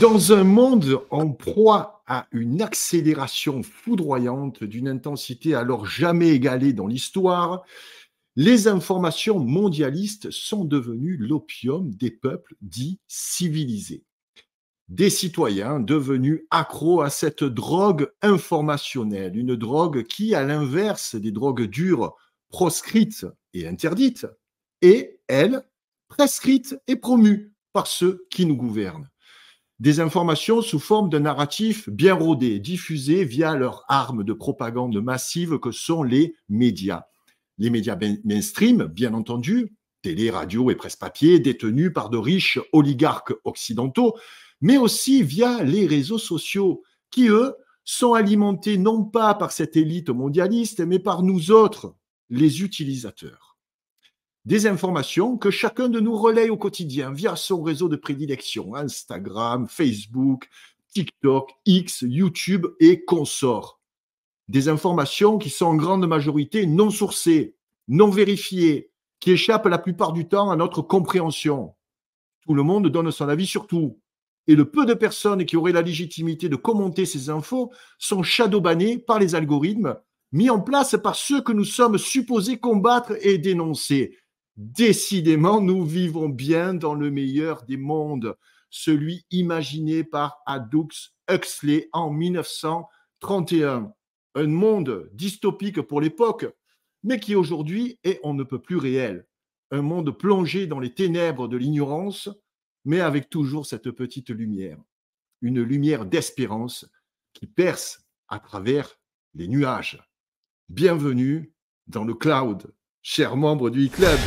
Dans un monde en proie à une accélération foudroyante d'une intensité alors jamais égalée dans l'histoire, les informations mondialistes sont devenues l'opium des peuples dits civilisés. Des citoyens devenus accros à cette drogue informationnelle, une drogue qui, à l'inverse des drogues dures proscrites et interdites, est, elle, prescrite et promue par ceux qui nous gouvernent des informations sous forme de narratifs bien rodés, diffusés via leur arme de propagande massive que sont les médias. Les médias mainstream, bien entendu, télé, radio et presse-papier, détenus par de riches oligarques occidentaux, mais aussi via les réseaux sociaux, qui, eux, sont alimentés non pas par cette élite mondialiste, mais par nous autres, les utilisateurs des informations que chacun de nous relaye au quotidien via son réseau de prédilection, Instagram, Facebook, TikTok, X, YouTube et consorts. Des informations qui sont en grande majorité non sourcées, non vérifiées, qui échappent la plupart du temps à notre compréhension. Tout le monde donne son avis sur tout. Et le peu de personnes qui auraient la légitimité de commenter ces infos sont shadowbannées par les algorithmes mis en place par ceux que nous sommes supposés combattre et dénoncer. Décidément, nous vivons bien dans le meilleur des mondes, celui imaginé par Adux Huxley en 1931. Un monde dystopique pour l'époque, mais qui aujourd'hui est on ne peut plus réel. Un monde plongé dans les ténèbres de l'ignorance, mais avec toujours cette petite lumière, une lumière d'espérance qui perce à travers les nuages. Bienvenue dans le cloud chers membres du e-club.